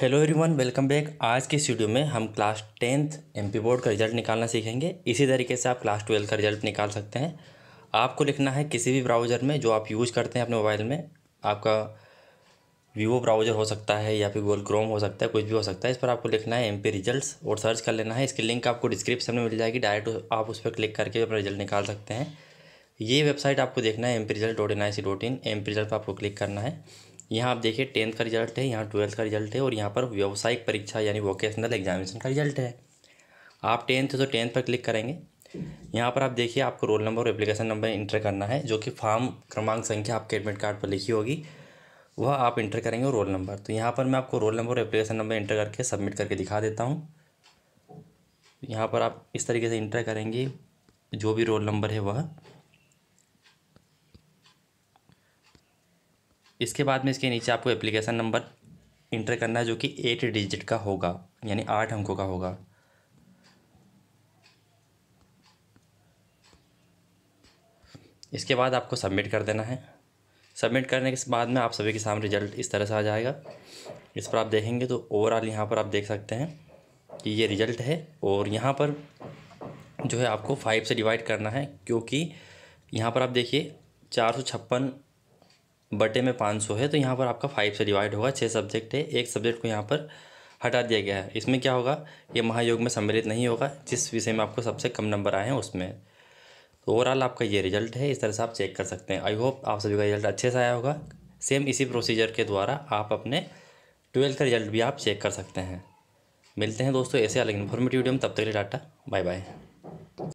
hello everyone welcome back आज के studio में हम क्लास टेंथ एमपी बोर्ड का रिजल्ट निकालना सीखेंगे इसी तरीके से आप क्लास ट्वेल्थ का रिजल्ट निकाल सकते हैं आपको लिखना है किसी भी ब्राउज़र में जो आप यूज़ करते हैं अपने मोबाइल में आपका वीवो ब्राउज़र हो सकता है या फिर गूगल क्रोम हो सकता है कुछ भी हो सकता है इस पर आपको लिखना है एम रिजल्ट और सर्च कर लेना है इसकी लिंक आपको डिस्क्रिप्शन में मिल जाएगी डायरेक्ट आप उस पर क्लिक करके अपना रिजल्ट निकाल सकते हैं ये वेबसाइट आपको देखना है M P result dot N I C dot in M P result पर आपको क्लिक करना है यहाँ आप देखिए टेंथ का रिजल्ट है यहाँ ट्वेल्थ का रिजल्ट है और यहाँ पर व्यावसायिक परीक्षा यानी वोकेशनल एग्जामिनेशन का रिजल्ट है आप टेंथ तो टेंथ पर क्लिक करेंगे यहाँ पर आप देखिए आपको रोल नंबर और एप्लीकेशन नंबर इंटर करना है जो कि फॉर्म क्रमांक संख्या आपके एडमिट कार्ड पर लिखी होगी वह आप इंटर करेंगे और रोल नंबर तो यहाँ पर मैं आपको रोल नंबर और एप्लीकेशन नंबर इंटर करके सबमिट करके दिखा देता हूँ यहाँ पर आप इस तरीके से इंटर करेंगे जो भी रोल नंबर है वह इसके बाद में इसके नीचे आपको एप्लीकेशन नंबर इंटर करना है जो कि एट डिजिट का होगा यानी आठ अंकों का होगा इसके बाद आपको सबमिट कर देना है सबमिट करने के बाद में आप सभी के सामने रिजल्ट इस तरह से आ जाएगा इस पर आप देखेंगे तो ओवरऑल यहाँ पर आप देख सकते हैं कि ये रिजल्ट है और यहाँ पर जो है आपको फाइव से डिवाइड करना है क्योंकि यहाँ पर आप देखिए चार सौ छप्पन बटे में पाँच सौ है तो यहाँ पर आपका फाइव से डिवाइड होगा छः सब्जेक्ट है एक सब्जेक्ट को यहाँ पर हटा दिया गया है इसमें क्या होगा ये महायोग में सम्मिलित नहीं होगा जिस विषय में आपको सबसे कम नंबर आए हैं उसमें तो ओवरऑल आपका ये रिजल्ट है इस तरह से आप चेक कर सकते हैं आई होप आप सभी का रिजल्ट अच्छे से आया होगा सेम इसी प्रोसीजर के द्वारा आप अपने ट्वेल्थ का रिजल्ट भी आप चेक कर सकते हैं मिलते हैं दोस्तों ऐसे अलग इन्फॉर्मेटिव वीडियो में तब तक के लिए डाटा बाय बाय